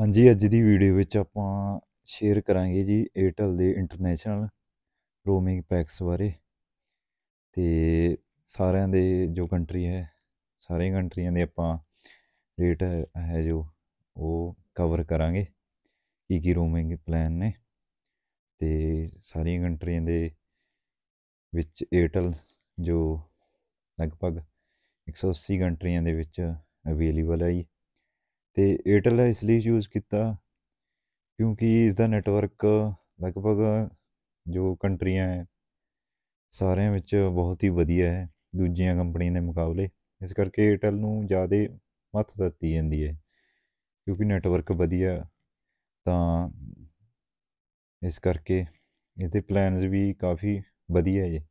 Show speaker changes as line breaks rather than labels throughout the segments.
ਹਾਂਜੀ ਅੱਜ ਦੀ ਵੀਡੀਓ ਵਿੱਚ ਆਪਾਂ ਸ਼ੇਅਰ ਕਰਾਂਗੇ ਜੀ Airtel ਦੇ ਇੰਟਰਨੈਸ਼ਨਲ ਰੋਮਿੰਗ ਪੈਕਸ ਬਾਰੇ ਤੇ ਸਾਰਿਆਂ ਦੇ ਜੋ ਕੰਟਰੀ ਹੈ ਸਾਰੇ ਕੰਟਰੀਆਂ ਦੇ ਆਪਾਂ ਰੇਟ ਹੈ ਜੋ ਉਹ ਕਵਰ ਕਰਾਂਗੇ ਕੀ ਕੀ ਰੋਮਿੰਗ ਪਲਾਨ ਨੇ ਤੇ ਸਾਰੀਆਂ ਕੰਟਰੀਆਂ ਦੇ ਵਿੱਚ Airtel ਜੋ ਲਗਭਗ 180 ਕੰਟਰੀਆਂ ਦੇ ਵਿੱਚ ਅਵੇਲੇਬਲ ਹੈ ਜੀ ਅਤੇ ਏਅਰਟੈੱਲ ਇਸ ਲਈ ਯੂਜ਼ ਕੀਤਾ ਕਿਉਂਕਿ ਇਸਦਾ ਨੈਟਵਰਕ ਲਗਭਗ ਜੋ ਕੰਟਰੀਆਂ ਹੈ ਸਾਰਿਆਂ ਵਿੱਚ ਬਹੁਤ ਹੀ ਵਧੀਆ ਹੈ ਦੂਜੀਆਂ ਕੰਪਨੀਆਂ ਦੇ ਮੁਕਾਬਲੇ ਇਸ ਕਰਕੇ ਏਅਰਟੈੱਲ ਨੂੰ ਜ਼ਿਆਦਾ ਮੱਤ ਦਿੱਤੀ ਜਾਂਦੀ ਹੈ ਕਿਉਂਕਿ ਨੈਟਵਰਕ ਵਧੀਆ ਤਾਂ ਇਸ ਕਰਕੇ ਇਹਦੇ ਪਲਾਨਸ ਵੀ ਕਾਫੀ ਵਧੀਆ ਜੇ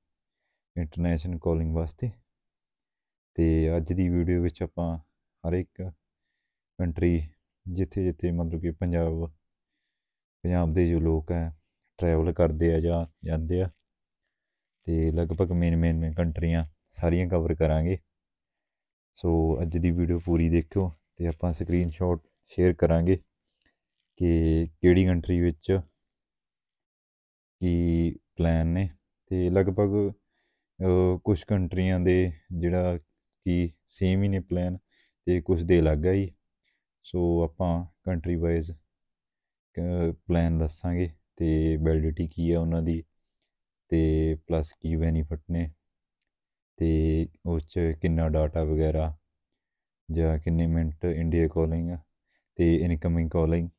ਇੰਟਰਨੈਸ਼ਨਲ ਕਾਲਿੰਗ ਵਾਸਤੇ ਤੇ ਅੱਜ ਦੀ ਵੀਡੀਓ ਵਿੱਚ ਆਪਾਂ ਹਰ ਇੱਕ ਕੰਟਰੀ ਜਿੱਥੇ ਜਿੱਥੇ ਮਤਲਬ ਕਿ ਪੰਜਾਬ ਪੰਜਾਬ ਦੇ ਜੋ ਲੋਕ ਹੈ ਟਰੈਵਲ ਕਰਦੇ ਆ ਜਾਂ ਜਾਂਦੇ ਆ ਤੇ ਲਗਭਗ ਮੇਨ ਮੇਨ ਕੰਟਰੀਆਂ ਸਾਰੀਆਂ ਕਵਰ ਕਰਾਂਗੇ ਸੋ ਅੱਜ ਦੀ ਵੀਡੀਓ ਪੂਰੀ ਦੇਖਿਓ ਤੇ ਆਪਾਂ ਸਕਰੀਨਸ਼ਾਟ ਸ਼ੇਅਰ ਕਰਾਂਗੇ ਕਿ ਕਿਹੜੀ ਕੰਟਰੀ ਵਿੱਚ ਕੀ ਪਲਾਨ ਨੇ ਤੇ ਲਗਭਗ ਕੁਝ ਕੰਟਰੀਆਂ ਦੇ ਜਿਹੜਾ ਕੀ ਸੇਮ ਹੀ ਨੇ ਪਲਾਨ ਤੇ ਕੁਝ ਦੇ ਲੱਗਾ ਹੀ ਸੋ ਆਪਾਂ ਕੰਟਰੀ ਵਾਈਜ਼ ਪਲਾਨ ਦੱਸਾਂਗੇ ਤੇ ਵੈਲਿਡਿਟੀ ਕੀ ਹੈ ਉਹਨਾਂ ਦੀ ਤੇ ਪਲੱਸ ਕੀ ਬੈਨੀਫਿਟ ਨੇ ਤੇ ਉਸ ਚ ਕਿੰਨਾ ਡਾਟਾ ਵਗੈਰਾ ਜਾਂ ਕਿੰਨੇ ਮਿੰਟ ਇੰਡੀਆ ਕਾਲਿੰਗ ਤੇ ਇਨਕਮਿੰਗ ਕਾਲਿੰਗ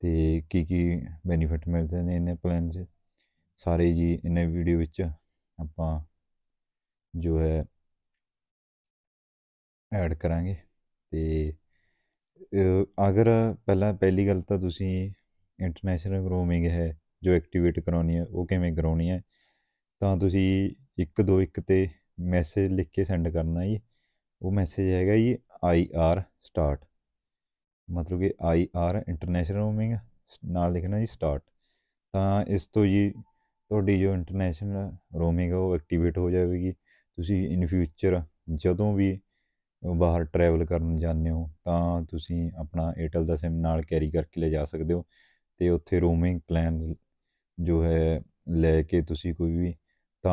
ਤੇ ਕੀ ਕੀ ਬੈਨੀਫਿਟ ਮਿਲਦੇ ਨੇ ਇਹਨਾਂ ਪਲਾਨ 'ਚ ਸਾਰੇ ਜੀ ਇਹਨਾਂ ਵੀਡੀਓ ਵਿੱਚ ਆਪਾਂ ਜੋ ਹੈ ਐਡ ਕਰਾਂਗੇ ਤੇ ਅਗਰ ਪਹਿਲਾਂ ਪਹਿਲੀ ਗੱਲ ਤਾਂ ਤੁਸੀਂ ਇੰਟਰਨੈਸ਼ਨਲ ਰੋਮਿੰਗ ਹੈ ਜੋ ਐਕਟੀਵੇਟ ਕਰਾਉਣੀ ਹੈ ਉਹ ਕਿਵੇਂ ਕਰਾਉਣੀ ਹੈ ਤਾਂ ਤੁਸੀਂ 121 ਤੇ ਮੈਸੇਜ ਲਿਖ ਕੇ ਸੈਂਡ ਕਰਨਾ ਜੀ ਉਹ ਮੈਸੇਜ ਹੈਗਾ ਜੀ ਆਈ ਆਰ ਸਟਾਰਟ ਮਤਲਬ ਕਿ ਆਈ ਆਰ ਇੰਟਰਨੈਸ਼ਨਲ ਰੋਮਿੰਗ ਨਾਲ ਲਿਖਣਾ ਜੀ ਸਟਾਰਟ ਤਾਂ ਇਸ ਤੋਂ ਜੀ ਤੁਹਾਡੀ ਜੋ ਇੰਟਰਨੈਸ਼ਨਲ ਰੋਮਿੰਗ ਉਹ ਐਕਟੀਵੇਟ ਹੋ ਜਾਵੇਗੀ ਤੁਸੀਂ ਇਨ ਫਿਊਚਰ ਜਦੋਂ ਵੀ ਬਾਹਰ ਟਰੈਵਲ ਕਰਨ ਜਾਂਦੇ ਹੋ ਤਾਂ ਤੁਸੀਂ ਆਪਣਾ ਏਅਰਟੈਲ ਦਾ SIM ਨਾਲ ਕੈਰੀ ਕਰਕੇ ਲੈ ਜਾ ਸਕਦੇ ਹੋ ਅਤੇ ਉੱਥੇ ਰੋਮਿੰਗ ਪਲਾਨ ਜੋ ਹੈ ਲੈ ਕੇ ਤੁਸੀਂ ਕੋਈ ਵੀ ਤਾਂ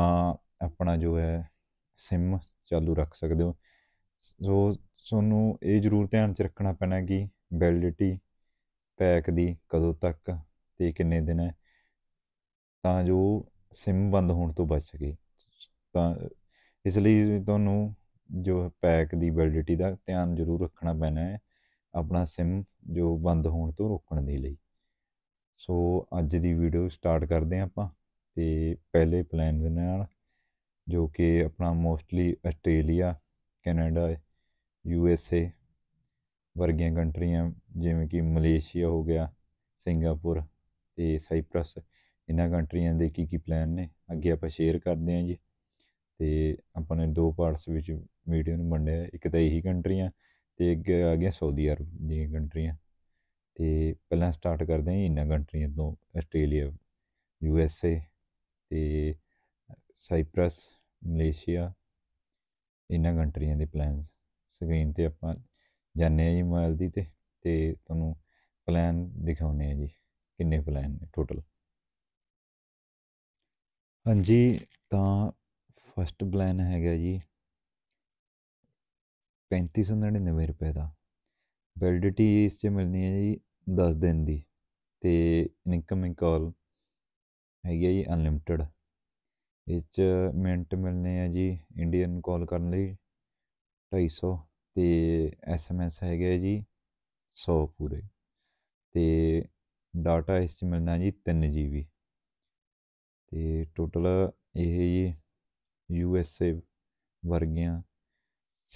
ਆਪਣਾ ਜੋ ਹੈ SIM ਚਾਲੂ ਰੱਖ ਸਕਦੇ ਹੋ ਸੋ ਤੁਹਾਨੂੰ ਇਹ ਜ਼ਰੂਰ ਧਿਆਨ 'ਚ ਰੱਖਣਾ ਪੈਣਾ ਕਿ ਵੈਲਿਡਿਟੀ ਪੈਕ ਦੀ ਕਦੋਂ ਤੱਕ ਤੇ ਕਿੰਨੇ ਦਿਨ ਹੈ ਤਾਂ ਜੋ SIM ਬੰਦ ਹੋਣ ਤੋਂ ਬਚ ਸਕੇ ਤਾਂ ਇਸ ਲਈ ਤੁਹਾਨੂੰ ਜੋ ਪੈਕ ਦੀ ਵੈਲਿਡਿਟੀ ਦਾ ਧਿਆਨ ਜ਼ਰੂਰ ਰੱਖਣਾ ਪੈਣਾ ਹੈ ਆਪਣਾ ਸਿਮ ਜੋ ਬੰਦ ਹੋਣ ਤੋਂ ਰੋਕਣ ਦੇ ਲਈ ਸੋ ਅੱਜ ਦੀ ਵੀਡੀਓ ਸਟਾਰਟ ਕਰਦੇ ਹਾਂ ਆਪਾਂ ਤੇ ਪਹਿਲੇ ਪਲਾਨਸ ਨਾਲ ਜੋ ਕਿ ਆਪਣਾ mostly Australia Canada U S A ਵਰਗੀਆਂ ਕੰਟਰੀਆਂ ਜਿਵੇਂ ਕਿ ਮਲੇਸ਼ੀਆ ਹੋ ਗਿਆ ਸਿੰਗਾਪੁਰ ਤੇ ਸਾਈਪ੍ਰਸ ਇਹਨਾਂ ਕੰਟਰੀਆਂ ਦੇ ਕੀ ਕੀ ਪਲਾਨ ਨੇ ਅੱਗੇ ਆਪਾਂ ਸ਼ੇਅਰ ਕਰਦੇ ਹਾਂ ਜੀ ਤੇ ਆਪਾਂ ਨੇ ਦੋ ਪਾਰਟਸ ਵਿੱਚ ਵੀਡੀਓ ਨੂੰ ਵੰਡਿਆ ਇੱਕ ਤਾਂ ਇਹੀ ਕੰਟਰੀਆਂ ਤੇ ਅੱਗੇ ਆ ਗਿਆ ਸਾਊਦੀ ਅਰਬ ਦੀਆਂ ਕੰਟਰੀਆਂ ਤੇ ਪਹਿਲਾਂ ਸਟਾਰਟ ਕਰਦੇ ਹਾਂ ਇਹਨਾਂ ਕੰਟਰੀਆਂ ਤੋਂ ਆਸਟ੍ਰੇਲੀਆ ਯੂ ਐਸ ਏ ਤੇ ਸਾਈਪ੍ਰਸ ਮਲੇਸ਼ੀਆ ਇਹਨਾਂ ਕੰਟਰੀਆਂ ਦੇ ਪਲਾਨਸ ਸਕਰੀਨ ਤੇ ਆਪਾਂ ਜਾਣੇ ਆ ਜੀ ਮੋਬਾਈਲ ਦੀ ਤੇ ਤੇ ਤੁਹਾਨੂੰ ਪਲਾਨ ਦਿਖਾਉਨੇ ਆ ਜੀ ਕਿੰਨੇ ਪਲਾਨ ਨੇ ਟੋਟਲ ਹਾਂਜੀ ਤਾਂ ਫਸਟ ਪਲਾਨ ਹੈਗਾ ਜੀ 3599 ਰੁਪਏ ਦਾ ਵੈਲਿਡਿਟੀ ਇਸ 'ਚ ਮਿਲਣੀ ਹੈ ਜੀ 10 ਦਿਨ ਦੀ ਤੇ ਇਨਕਮਿੰਗ ਕਾਲ ਹੈਗੀ ਹੈ ਜੀ ਅਨਲਿਮਟਿਡ ਇਸ 'ਚ ਮਿੰਟ ਮਿਲਨੇ ਆ ਜੀ ਇੰਡੀਅਨ ਕਾਲ ਕਰਨ ਲਈ 250 ਤੇ ਐਸਐਮਐਸ ਐਸ ਐਮ ਐਸ ਹੈਗੇ ਜੀ 100 ਪੂਰੇ ਤੇ ਡਾਟਾ ਇਸ 'ਚ ਮਿਲਣਾ ਜੀ 3 ਜੀ ਤੇ ਟੋਟਲ ਇਹ ਜੀ ਯੂ ਐਸ ਏ ਵਰਗੀਆਂ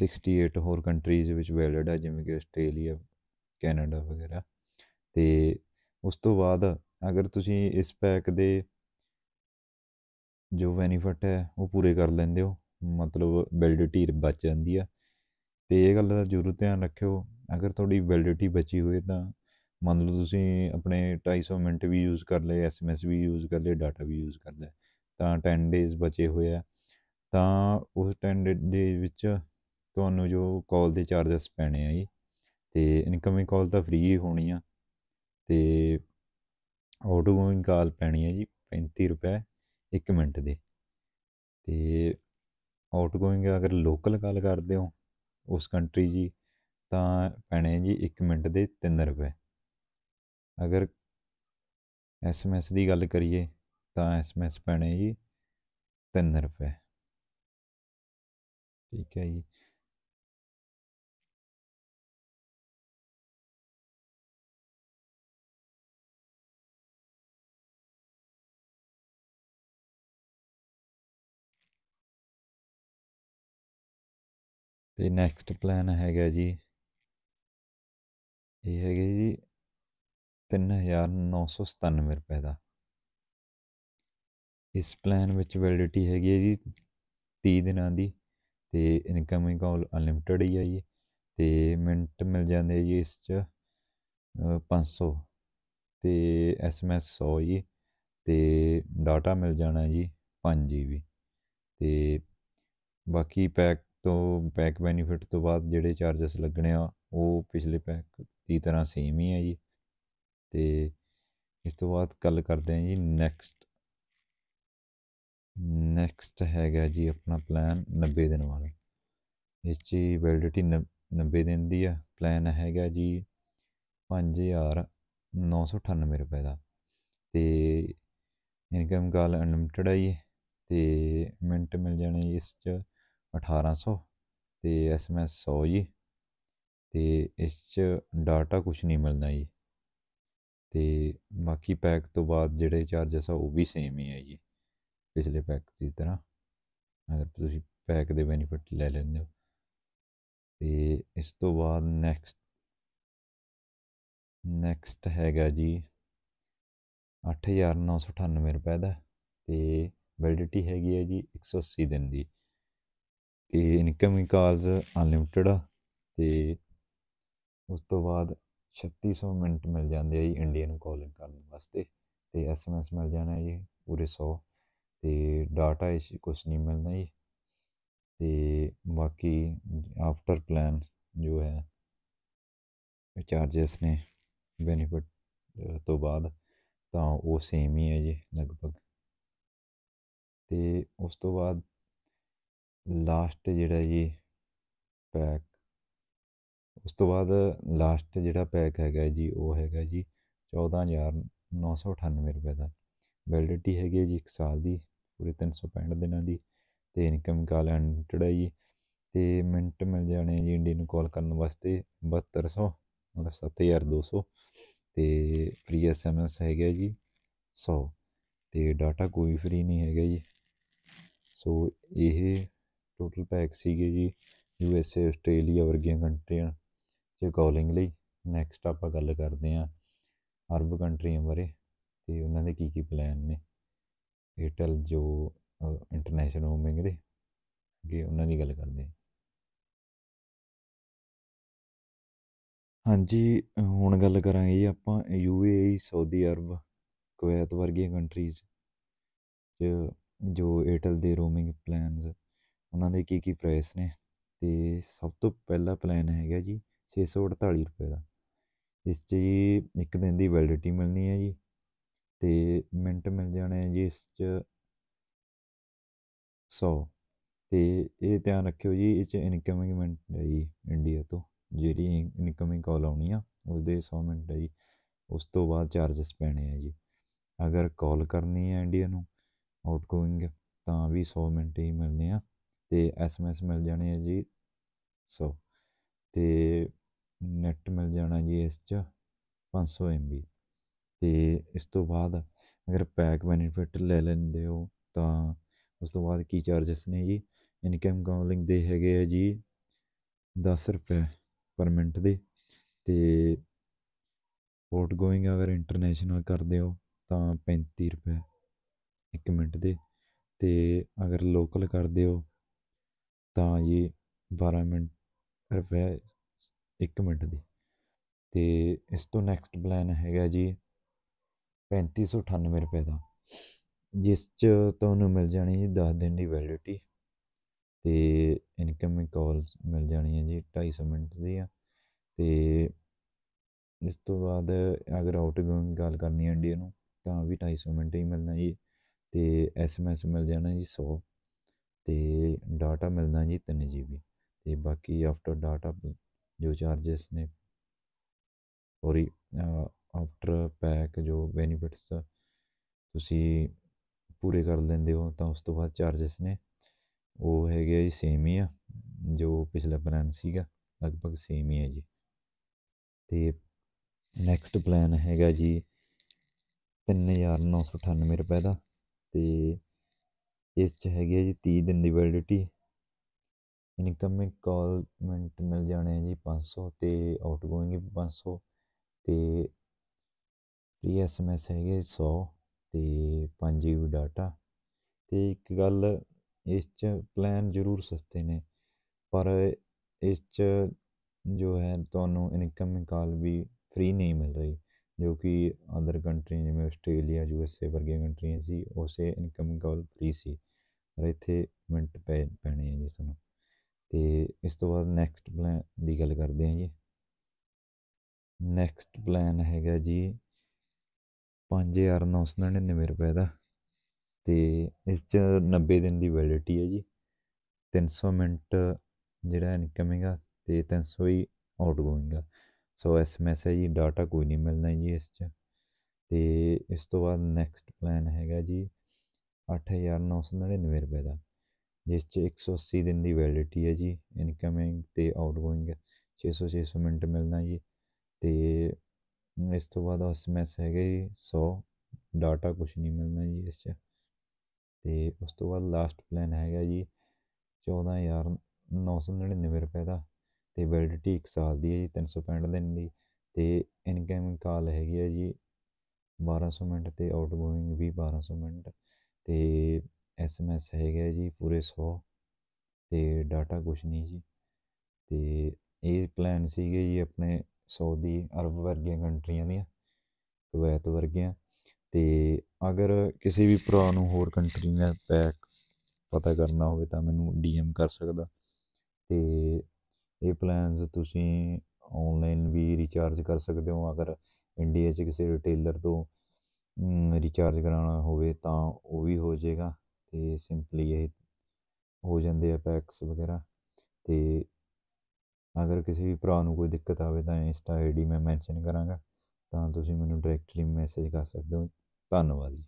68 ਹੋਰ ਕੰਟਰੀਜ਼ ਵਿੱਚ ਵੈਲਿਡ ਹੈ ਜਿਵੇਂ ਕਿ ਆਸਟ੍ਰੇਲੀਆ ਕੈਨੇਡਾ ਵਗੈਰਾ ਤੇ ਉਸ ਤੋਂ ਬਾਅਦ ਅਗਰ ਤੁਸੀਂ ਇਸ ਪੈਕ ਦੇ ਜੋ ਬੈਨੀਫਿਟ ਹੈ ਉਹ ਪੂਰੇ ਕਰ ਲੈਂਦੇ ਹੋ ਮਤਲਬ ਵੈਲਿਡਿਟੀ ਬਚ ਜਾਂਦੀ ਆ ਤੇ ਇਹ ਗੱਲ ਦਾ ਜ਼ਰੂਰ ਧਿਆਨ ਰੱਖਿਓ ਅਗਰ ਤੁਹਾਡੀ ਵੈਲਿਡਿਟੀ ਬਚੀ ਹੋਵੇ ਤਾਂ ਮੰਨ ਲਓ ਤੁਸੀਂ ਆਪਣੇ 250 ਮਿੰਟ ਵੀ ਯੂਜ਼ ਕਰ ਲਏ ਐਸਐਮਐਸ ਵੀ ਯੂਜ਼ ਕਰ ਲਏ ਡਾਟਾ ਵੀ ਯੂਜ਼ ਕਰ ਲਿਆ ਤਾਂ 10 ਡੇਜ਼ ਬਚੇ ਹੋਏ ਆ ਤਾਂ ਉਸ 10 ਡੇਜ਼ ਵਿੱਚ ਤੁਹਾਨੂੰ ਜੋ ਕਾਲ ਦੇ ਚਾਰजेस ਪੈਣੇ ਆ ਜੀ ਤੇ ਇਨਕਮਿੰਗ ਕਾਲ ਤਾਂ ਫ੍ਰੀ ਹੋਣੀ ਆ ਤੇ ਆਊਟਗੋਇੰਗ ਕਾਲ ਪੈਣੀ ਆ ਜੀ 35 ਰੁਪਏ 1 ਮਿੰਟ ਦੇ ਤੇ ਆਊਟਗੋਇੰਗ ਅਗਰ ਲੋਕਲ ਕਾਲ ਕਰਦੇ ਹੋ ਉਸ ਕੰਟਰੀ ਜੀ ਤਾਂ ਪੈਣੇ ਜੀ 1 ਮਿੰਟ ਦੇ 3 ਰੁਪਏ ਅਗਰ ਐਸਐਮਐਸ ਦੀ ਗੱਲ ਕਰੀਏ ਤਾਂ ਐਸਐਮਐਸ ਪੈਣੇ ਜੀ 3 ਰੁਪਏ ਠੀਕ ਹੈ ਜੀ ਤੇ ਨੈਕਸਟ ਪਲਾਨ ਹੈਗਾ ਜੀ ਇਹ ਹੈਗੇ ਜੀ 3997 ਰੁਪਏ ਦਾ ਇਸ ਪਲਾਨ ਵਿੱਚ ਵੈਲਿਡਿਟੀ ਹੈਗੀ ਹੈ ਜੀ 30 ਦਿਨਾਂ ਦੀ ਤੇ ਇਨਕਮਿੰਗ ਕਾਲ ਅਨਲਿਮਟਿਡ ਹੀ ਹੈ ਤੇ ਮਿੰਟ ਮਿਲ ਜਾਂਦੇ ਜੀ ਇਸ 'ਚ 500 ਤੇ ਐਸਐਮਐਸ 100 ਜੀ ਤੇ ਡਾਟਾ ਮਿਲ ਜਾਣਾ ਜੀ 5 ਜੀਬੀ ਤੇ ਬਾਕੀ ਪੈਕ ਤੋਂ ਪੈਕ ਬੈਨੀਫਿਟ ਤੋਂ ਬਾਅਦ ਜਿਹੜੇ ਚਾਰजेस ਲੱਗਣੇ ਆ ਉਹ ਪਿਛਲੇ ਪੈਕ ਦੀ ਤਰ੍ਹਾਂ ਸੇਮ ਹੀ ਆ ਜੀ ਤੇ ਇਸ ਤੋਂ ਬਾਅਦ ਗੱਲ ਕਰਦੇ ਆ ਜੀ ਨੈਕਸਟ ਨੈਕਸਟ ਹੈਗਾ ਜੀ ਆਪਣਾ ਪਲਾਨ 90 ਦਿਨ ਵਾਲਾ ਇਸ 'ਚ ਵੈਲਿਡਿਟੀ 90 ਦਿਨ ਦੀ ਆ ਪਲਾਨ ਹੈਗਾ ਜੀ 5998 ਰੁਪਏ ਦਾ ਤੇ ਇਨਕਮ ਕਾਲ ਅਨਲਿਮਟਿਡ ਆ ਜੀ ਤੇ ਮਿੰਟ ਮਿਲ ਜਾਣੇ ਇਸ 'ਚ 1800 ਤੇ ਐਸਐਮਐਸ 100 ਜੀ ਤੇ ਇਸ ਚ ਡਾਟਾ ਕੁਝ ਨਹੀਂ ਮਿਲਣਾ ਜੀ ਤੇ ਬਾਕੀ ਪੈਕ ਤੋਂ ਬਾਅਦ ਜਿਹੜੇ ਚਾਰजेस ਆ ਉਹ ਵੀ ਸੇਮ ਹੀ ਆ ਜੀ ਪਿਛਲੇ ਪੈਕ ਦੀ ਤਰ੍ਹਾਂ ਅਗਰ ਤੁਸੀਂ ਪੈਕ ਦੇ ਬੈਨੀਫਿਟ ਲੈ ਲੈਂਦੇ ਹੋ ਤੇ ਇਸ ਤੋਂ ਬਾਅਦ ਨੈਕਸਟ ਨੈਕਸਟ ਹੈਗਾ ਜੀ 8998 ਰੁਪਏ ਦਾ ਤੇ ਵੈਲਿਡਿਟੀ ਹੈਗੀ ਹੈ ਜੀ 180 ਦਿਨ ਦੀ ਇਹ ਇਨਕਮਿੰਗ ਕਾਲਸ ਅਨਲਿਮਟਿਡ ਆ ਤੇ ਉਸ ਤੋਂ ਬਾਅਦ 3600 ਮਿੰਟ ਮਿਲ ਜਾਂਦੇ ਆ ਜੀ ਇੰਡੀਅਨ ਕਾਲਿੰਗ ਕਰਨ ਵਾਸਤੇ ਤੇ ਐਸਐਮਐਸ ਮਿਲ ਜਾਣਾ ਜੀ ਪੂਰੇ 100 ਤੇ ਡਾਟਾ ਇਸ ਕੁਝ ਨਹੀਂ ਮਿਲਣਾ ਜੀ ਤੇ ਬਾਕੀ ਆਫਟਰ ਪਲਾਨ ਜੋ ਹੈ ਚਾਰजेस ਨੇ ਬੈਨੀਫਿਟ ਤੋਂ ਬਾਅਦ ਤਾਂ ਉਹ ਸੇਮ ਹੀ ਹੈ ਜੀ ਲਗਭਗ ਤੇ ਉਸ ਤੋਂ ਬਾਅਦ ਲਾਸਟ ਜਿਹੜਾ ਜੀ ਪੈਕ ਉਸ ਤੋਂ ਬਾਅਦ ਲਾਸਟ ਜਿਹੜਾ ਪੈਕ ਹੈਗਾ ਜੀ ਉਹ ਹੈਗਾ ਜੀ 14998 ਰੁਪਏ ਦਾ ਵੈਲਿਡਿਟੀ ਹੈਗੀ ਜੀ 1 ਸਾਲ ਦੀ ਪੂਰੇ 365 ਦਿਨਾਂ ਦੀ ਤੇ ਇਨਕਮ ਕਾਲ ਅਨਲਿਮਿਟਡ ਹੈ ਜੀ ਤੇ ਮਿੰਟ ਮਿਲ ਜਾਣੇ ਜੀ ਇੰਡੀਆ ਨੂੰ ਕਾਲ ਕਰਨ ਵਾਸਤੇ 7200 ਮਤਲਬ 7200 ਤੇ ਫ੍ਰੀ ਐਸਐਮਐਸ ਹੈਗਾ ਜੀ 100 ਤੇ ਡਾਟਾ ਕੋਈ ਫ੍ਰੀ ਨਹੀਂ ਹੈਗਾ ਜੀ ਸੋ ਇਹ ਟੋਟਲ ਪੈਕ ਸੀਗੇ ਜੀ ਯੂ ਐਸ ਏ ਆਸਟ੍ਰੇਲੀਆ ਵਰਗੀਆਂ ਕੰਟਰੀਆਂ 'ਚ ਕਾਲਿੰਗ ਲਈ ਨੈਕਸਟ ਆਪਾਂ ਗੱਲ ਕਰਦੇ ਆਂ ਅਰਬ ਕੰਟਰੀਆਂ ਬਾਰੇ ਤੇ ਉਹਨਾਂ ਦੇ ਕੀ ਕੀ ਪਲਾਨ ਨੇ ਏਟਲ ਜੋ ਇੰਟਰਨੈਸ਼ਨਲ ਹੋਮਿੰਗ ਦੇ ਅੱਗੇ ਉਹਨਾਂ ਦੀ ਗੱਲ ਕਰਦੇ ਆਂ ਹਾਂਜੀ ਹੁਣ ਗੱਲ ਕਰਾਂਗੇ ਆਪਾਂ U A Saudi Arab Kuwait ਵਰਗੀਆਂ ਕੰਟਰੀਜ਼ ਜੋ ਏਟਲ ਦੇ ਰੋਮਿੰਗ ਪਲਾਨਸ ਉਹਨਾਂ ਦੇ ਕੀ ਕੀ ਪ੍ਰਾਈਸ ਨੇ ਤੇ ਸਭ ਤੋਂ ਪਹਿਲਾ ਪਲਾਨ ਹੈਗਾ ਜੀ 648 ਰੁਪਏ ਦਾ ਇਸ 'ਚ ਜੀ ਇੱਕ ਦਿਨ ਦੀ ਵੈਲਿਡਿਟੀ ਮਿਲਣੀ ਹੈ ਜੀ ਤੇ ਮਿੰਟ ਮਿਲ ਜਾਣੇ ਹੈ ਜੀ ਇਸ 'ਚ 100 ਤੇ ਇਹ ਧਿਆਨ ਰੱਖਿਓ ਜੀ ਇਹ 'ਚ ਇਨਕਮਿੰਗ ਮਿੰਟ ਹੈ ਜੀ ਇੰਡੀਆ ਤੋਂ ਜਿਹੜੀ ਇਨਕਮਿੰਗ ਕਾਲ ਆਉਣੀ ਆ ਦੇ 100 ਮਿੰਟ ਹੈ ਜੀ ਉਸ ਤੋਂ ਬਾਅਦ ਚਾਰजेस ਪੈਣੇ ਆ ਜੀ ਅਗਰ ਕਾਲ ਕਰਨੀ ਹੈ ਇੰਡੀਆ ਨੂੰ ਆਊਟਗoing ਤਾਂ ਵੀ 100 ਮਿੰਟ ਹੀ ਮਿਲਨੇ ਆ ਤੇ ਐਸਐਮਐਸ ਮਿਲ ਜਾਣੇ ਆ ਜੀ ਸੋ ਤੇ ਨੈਟ ਮਿਲ ਜਾਣਾ ਜੀ ਇਸ 'ਚ 500 MB ਤੇ ਇਸ ਤੋਂ ਬਾਅਦ ਅਗਰ ਪੈਕ ਬੈਨੀਫਿਟ ਲੈ ਲੈਂਦੇ ਹੋ ਤਾਂ ਉਸ ਤੋਂ ਬਾਅਦ ਕੀ ਚਾਰजेस ਨੇ ਜੀ ਇਨਕਮ ਕਾਲਿੰਗ ਦੇ ਹੈਗੇ ਆ ਜੀ 10 ਰੁਪਏ ਪਰ ਮਿੰਟ ਦੇ ਤੇ ਪੋਰਟ ਗੋਇੰਗ ਅਗਰ ਇੰਟਰਨੈਸ਼ਨਲ ਕਰਦੇ ਹੋ ਤਾਂ 35 ਰੁਪਏ 1 ਮਿੰਟ ਦੇ ਤੇ ਅਗਰ ਲੋਕਲ ਕਰਦੇ ਹੋ ਤਾਂ ਇਹ 12 ਮਿੰਟ ਰੁਪਏ ਇੱਕ ਮਿੰਟ ਦੀ ਤੇ ਇਸ ਤੋਂ ਨੈਕਸਟ ਪਲਾਨ ਹੈਗਾ ਜੀ 3598 ਰੁਪਏ ਦਾ ਜਿਸ 'ਚ ਤੁਹਾਨੂੰ ਮਿਲ ਜਾਣੀ ਜੀ 10 ਦਿਨ ਦੀ ਵੈਲਿਡਿਟੀ ਤੇ ਇਨਕਮਿੰਗ ਕਾਲਸ ਮਿਲ ਜਾਣੀ ਹੈ ਜੀ 250 ਮਿੰਟ ਦੀ ਆ ਤੇ ਇਸ ਤੋਂ ਬਾਅਦ ਅਗਰ ਆਊਟਗੋਇੰਗ ਗੱਲ ਕਰਨੀ ਹੈ ਇੰਡੀਆ ਨੂੰ ਤਾਂ ਵੀ 250 ਮਿੰਟ ਹੀ ਮਿਲਣਾ ਜੀ ਤੇ ਐਸਐਮਐਸ ਮਿਲ ਜਾਣਾ ਜੀ 100 ਤੇ ਡਾਟਾ ਮਿਲਦਾ ਜੀ 3 GB ਤੇ ਬਾਕੀ ਆਫਟਰ ਡਾਟਾ ਜੋ ਚਾਰजेस ਨੇ ਸੋਰੀ ਆਫਟਰ ਪੈਕ ਜੋ ਬੈਨੀਫਿਟਸ ਤੁਸੀਂ ਪੂਰੇ ਕਰ ਲੈਂਦੇ ਹੋ ਤਾਂ ਉਸ ਤੋਂ ਬਾਅਦ ਚਾਰजेस ਨੇ ਉਹ ਹੈਗੇ ਜੀ ਸੇਮ ਹੀ ਆ ਜੋ ਪਿਛਲੇ ਪਲਾਨ ਸੀਗਾ ਲਗਭਗ ਸੇਮ ਹੀ ਹੈ ਜੀ ਤੇ ਨੈਕਸਟ ਪਲਾਨ ਹੈਗਾ ਜੀ 3998 ਰੁਪਏ ਦਾ ਤੇ ਇਸ 'ਚ ਹੈਗੀ ਹੈ ਜੀ 30 ਦਿਨ ਦੀ ਵੈਲਿਡਿਟੀ ਇਨਕਮਿੰਗ ਮੈਂਟ ਮਿਲ ਜਾਣੇ ਜੀ 500 ਤੇ ਆਊਟ ਆਊਟਗੋਇੰਗ 500 ਤੇ ਸੌ ਫ੍ਰੀ ਐਸ ਐਮ ਐਸ ਹੈਗੇ 100 ਤੇ 5 ਜੀ ਬੀ ਡਾਟਾ ਤੇ ਇੱਕ ਗੱਲ ਇਸ 'ਚ ਪਲਾਨ ਜ਼ਰੂਰ ਸਸਤੇ ਨੇ ਪਰ ਇਸ 'ਚ ਜੋ ਹੈ ਤੁਹਾਨੂੰ ਇਨਕਮਿੰਗ ਕਾਲ ਵੀ ਫ੍ਰੀ ਨਹੀਂ ਮਿਲ ਰਹੀ ਜੋ ਕਿ ਅਦਰ ਕੰਟਰੀ ਜਿਵੇਂ ਆਸਟ੍ਰੇਲੀਆ ਯੂ ਐਸ ਵਰਗੀਆਂ ਕੰਟਰੀਆਂ ਸੀ ਉਸੇ ਇਨਕਮ ਕਾਲ ਫ੍ਰੀ ਸੀ ਇੱਥੇ ਮਿੰਟ ਪੈ ਪੈਣੇ ਆ ਜੀ ਤੁਹਾਨੂੰ ਅਤੇ ਇਸ ਤੋਂ ਬਾਅਦ ਨੈਕਸਟ ਪਲੈਨ ਦੀ ਗੱਲ ਕਰਦੇ ਹਾਂ ਜੀ ਨੈਕਸਟ ਪਲਾਨ ਹੈਗਾ ਜੀ 5999 ਰੁਪਏ ਦਾ ਤੇ ਇਸ 'ਚ 90 ਦਿਨ ਦੀ ਵੈਲਿਡਿਟੀ ਹੈ ਜੀ 300 ਮਿੰਟ ਜਿਹੜਾ ਇਨਕਮਿੰਗ ਆ ਤੇ 300 ਹੀ ਆਊਟ ਆ ਸੋ ਐਸਐਮਐਸ ਹੈ ਜੀ ਡਾਟਾ ਕੋਈ ਨਹੀਂ ਮਿਲਣਾ ਜੀ ਇਸ 'ਚ ਤੇ ਇਸ ਤੋਂ ਬਾਅਦ ਨੈਕਸਟ ਪਲਾਨ ਹੈਗਾ ਜੀ ਅੱਠ ਹਜ਼ਾਰ ਨੌ ਸੌ ਨੜਿਨਵੇਂ ਰੁਪਏ ਦਾ ਜਿਸ 'ਚ ਇੱਕ ਸੌ ਅੱਸੀ ਦਿਨ ਦੀ ਵੈਲਿਡਿਟੀ ਹੈ ਜੀ ਇਨਕਮਿੰਗ ਅਤੇ ਆਊਟਗੋਇੰਗ ਛੇ ਸੌ ਛੇ ਸੌ ਮਿੰਟ ਮਿਲਣਾ ਜੀ ਅਤੇ ਇਸ ਤੋਂ ਬਾਅਦ ਉਸ ਮੈਸ ਹੈਗੇ ਜੀ ਸੌ ਡਾਟਾ ਕੁਝ ਨਹੀਂ ਮਿਲਣਾ ਜੀ ਇਸ 'ਚ ਅਤੇ ਉਸ ਤੋਂ ਬਾਅਦ ਲਾਸਟ ਪਲਾਨ ਹੈਗਾ ਜੀ ਚੌਦਾਂ ਹਜ਼ਾਰ ਨੌ ਸੌ ਨੜਿਨਵੇਂ ਰੁਪਏ ਦਾ ਅਤੇ ਵੈਲਿਡਿਟੀ ਇੱਕ ਸਾਲ ਦੀ ਹੈ ਜੀ ਤਿੰਨ ਸੌ ਪੈਂਹਠ ਦਿਨ ਦੀ ਅਤੇ ਇਨਕਮਿੰਗ ਕਾਲ ਹੈਗੀ ਹੈ ਜੀ ਬਾਰ੍ਹਾਂ ਸੌ ਮਿੰਟ ਅਤੇ ਆਊਟਗੋਇੰਗ ਵੀ ਬਾਰ੍ਹਾਂ ਸੌ ਮਿੰਟ ਤੇ SMS ਹੈਗਾ ਜੀ ਪੂਰੇ 100 ਤੇ ਡਾਟਾ ਕੁਛ ਨਹੀਂ ਜੀ ਤੇ ਇਹ ਪਲਾਨ ਸੀਗੇ ਜੀ ਆਪਣੇ ਸਾਊਦੀ ਅਰਬ ਵਰਗੀਆਂ ਕੰਟਰੀਆਂ ਦੀਆਂ ਕੁਵੈਤ ਵਰਗੀਆਂ ਤੇ ਅਗਰ ਕਿਸੇ ਵੀ ਭਰਾ ਨੂੰ ਹੋਰ ਕੰਟਰੀ ਦਾ ਪੈਕ ਪਤਾ ਕਰਨਾ ਹੋਵੇ ਤਾਂ ਮੈਨੂੰ ਡੀਐਮ ਕਰ ਸਕਦਾ ਤੇ ਇਹ ਪਲਾਨਸ ਤੁਸੀਂ ਆਨਲਾਈਨ ਵੀ ਰੀਚਾਰਜ ਕਰ ਸਕਦੇ ਹੋ ਅਗਰ ਇੰਡੀਆ 'ਚ ਕਿਸੇ ਰਿਟੇਲਰ ਤੋਂ ਰੀਚਾਰਜ ਕਰਾਉਣਾ ਹੋਵੇ ਤਾਂ ਉਹ ਵੀ ਹੋ ਜਾਏਗਾ ਅਤੇ ਸਿੰਪਲੀ ਇਹ ਹੋ ਜਾਂਦੇ ਆ ਪੈਕਸ ਵਗੈਰਾ ਅਤੇ ਅਗਰ ਕਿਸੇ ਵੀ ਭਰਾ ਨੂੰ ਕੋਈ ਦਿੱਕਤ ਆਵੇ ਤਾਂ ਇੰਸਟਾ ਆਈ ਡੀ ਮੈਂ ਮੈਂਸ਼ਨ ਕਰਾਂਗਾ ਤਾਂ ਤੁਸੀਂ ਮੈਨੂੰ ਡਾਇਰੈਕਟਲੀ ਮੈਸੇਜ ਕਰ ਸਕਦੇ ਹੋ ਧੰਨਵਾਦ ਜੀ